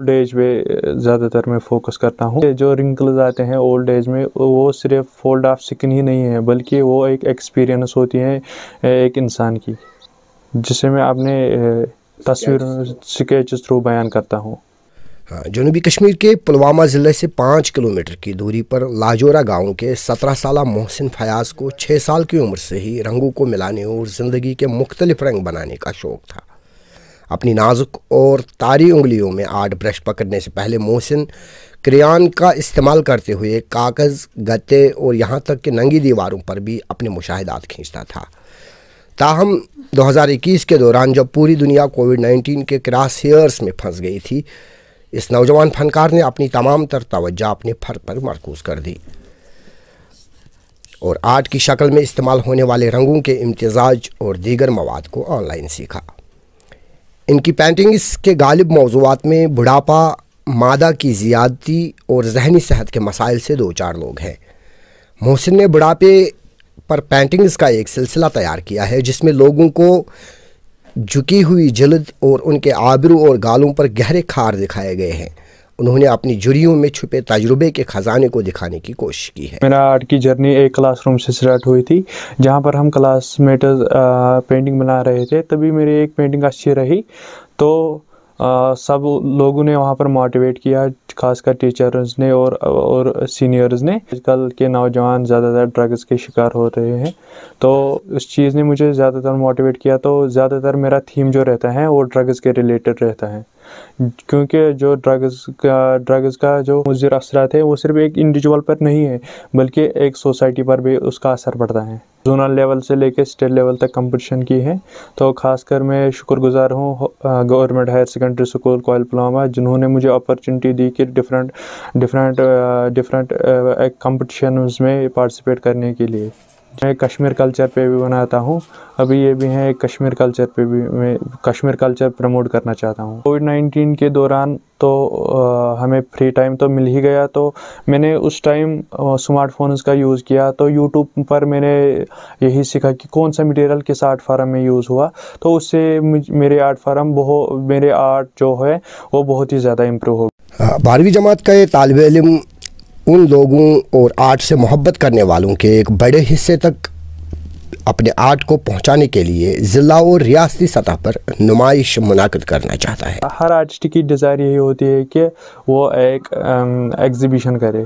old age में ज़्यादातर मैं फोकस करता हूँ जो रिंकल्स आते हैं ओल्ड एज में वो सिर्फ फोल्ड ऑफ स्किन ही नहीं है बल्कि वो एक एक्सपीरियंस होती है एक इंसान की जिसे मैं अपने तस्वीर स्केच थ्रू बयान करता हूँ हाँ जनूबी कश्मीर के पुलवामा ज़िले से पाँच किलोमीटर की दूरी पर लाजोरा गांव के सत्रह साल मोहसिन फयाज को छः साल की उम्र से ही रंगों को मिलाने और ज़िंदगी के मुख्तलिफ रंग बनाने का शौक़ था अपनी नाजुक और तारी उंगलियों में आर्ट ब्रश पकड़ने से पहले मोशन क्रियान का इस्तेमाल करते हुए कागज़ गत्ते और यहाँ तक कि नंगी दीवारों पर भी अपने मुशाहदात खींचता था ताहम 2021 के दौरान जब पूरी दुनिया कोविड 19 के क्रास हेयर्स में फंस गई थी इस नौजवान फनकार ने अपनी तमाम तर तवज्जा अपने फर पर मरकूज कर दी और आर्ट की शक्ल में इस्तेमाल होने वाले रंगों के इम्तजाज और दीगर मवाद को ऑनलाइन सीखा इनकी पेंटिंग्स के गालिब मौजूद में बुढ़ापा मादा की ज़्यादती और जहनी सेहत के मसाइल से दो चार लोग हैं मोहसिन ने बुढ़ापे पर पेंटिंग्स का एक सिलसिला तैयार किया है जिसमें लोगों को झुकी हुई जलद और उनके आबरू और गालों पर गहरे खार दिखाए गए हैं उन्होंने अपनी जुड़ियों में छुपे तजुर्बे के ख़जाने को दिखाने की कोशिश की है मेरा आर्ट की जर्नी एक क्लासरूम से स्टार्ट हुई थी जहाँ पर हम क्लासमेट पेंटिंग बना रहे थे तभी मेरी एक पेंटिंग अच्छी रही तो आ, सब लोगों ने वहाँ पर मोटिवेट किया खासकर टीचर्स ने और और सीनियर्स ने आजकल के नौजवान ज़्यादातर ड्रग्स के शिकार हो रहे हैं तो उस चीज़ ने मुझे ज़्यादातर मोटिवेट किया तो ज़्यादातर मेरा थीम जो रहता है वो ड्रग्स के रिलेटेड रहता है क्योंकि जो ड्रग्स का ड्रग्स का जो मुजर असरात है वो सिर्फ एक इंडिविजुअल पर नहीं है बल्कि एक सोसाइटी पर भी उसका असर पड़ता है जोनल लेवल से लेकर स्टेट लेवल तक कंपटीशन की है तो खासकर मैं शुक्रगुजार हूँ government higher secondary school Koil Pulwama जिन्होंने मुझे अपॉर्चुनिटी दी कि डिफरेंट डिफरेंट डिफरेंट कम्पटिशन में पार्टिसिपेट करने के लिए मैं कश्मीर कल्चर पे भी बनाता हूँ अभी ये भी है कश्मीर कल्चर पे भी मैं कश्मीर कल्चर प्रमोट करना चाहता हूँ कोविड नाइन्टीन के दौरान तो आ, हमें फ्री टाइम तो मिल ही गया तो मैंने उस टाइम स्मार्टफोन्स का यूज़ किया तो यूट्यूब पर मैंने यही सीखा कि कौन सा मटेरियल किस आर्ट फार्म में यूज़ हुआ तो उससे मेरे आर्ट फार्म बहुत मेरे आर्ट जो है वो बहुत ही ज़्यादा इम्प्रूव हो बारहवीं जमात का ये तालब इलम उन लोगों और आर्ट से मोहब्बत करने वालों के एक बड़े हिस्से तक अपने आर्ट को पहुंचाने के लिए ज़िला और रियासती सतह पर नुमाइश मुनद करना चाहता है हर आर्टिस्ट की डिज़ायर यही होती है कि वो एक एग्ज़िबिशन करे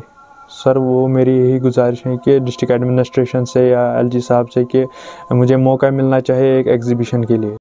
सर वो मेरी यही गुजारिश है कि डिस्ट्रिक्ट एडमिनिस्ट्रेशन से या एलजी साहब से कि मुझे मौका मिलना चाहिए एक एग्ज़िबिशन के लिए